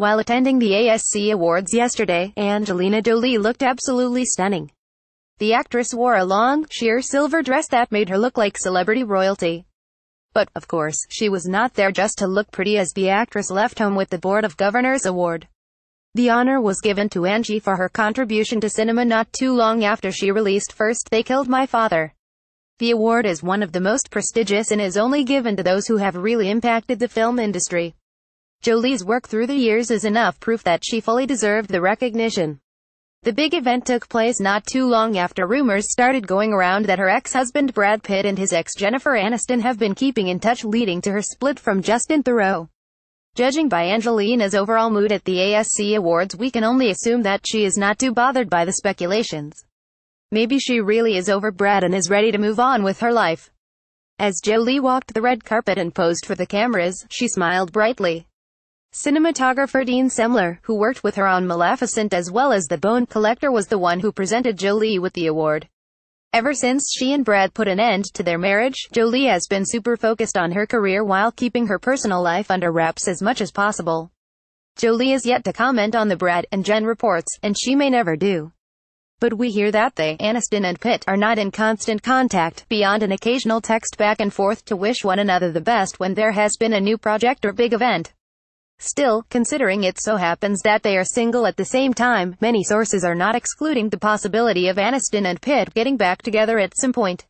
While attending the ASC Awards yesterday, Angelina Jolie looked absolutely stunning. The actress wore a long, sheer silver dress that made her look like celebrity royalty. But, of course, she was not there just to look pretty as the actress left home with the Board of Governors Award. The honor was given to Angie for her contribution to cinema not too long after she released First They Killed My Father. The award is one of the most prestigious and is only given to those who have really impacted the film industry. Jolie's work through the years is enough proof that she fully deserved the recognition. The big event took place not too long after rumors started going around that her ex-husband Brad Pitt and his ex Jennifer Aniston have been keeping in touch leading to her split from Justin Thoreau. Judging by Angelina's overall mood at the ASC Awards we can only assume that she is not too bothered by the speculations. Maybe she really is over Brad and is ready to move on with her life. As Jolie walked the red carpet and posed for the cameras, she smiled brightly. Cinematographer Dean Semler, who worked with her on Maleficent as well as The Bone Collector was the one who presented Jolie with the award. Ever since she and Brad put an end to their marriage, Jolie has been super focused on her career while keeping her personal life under wraps as much as possible. Jolie is yet to comment on the Brad and Jen reports, and she may never do. But we hear that they, Aniston and Pitt, are not in constant contact, beyond an occasional text back and forth to wish one another the best when there has been a new project or big event. Still, considering it so happens that they are single at the same time, many sources are not excluding the possibility of Aniston and Pitt getting back together at some point.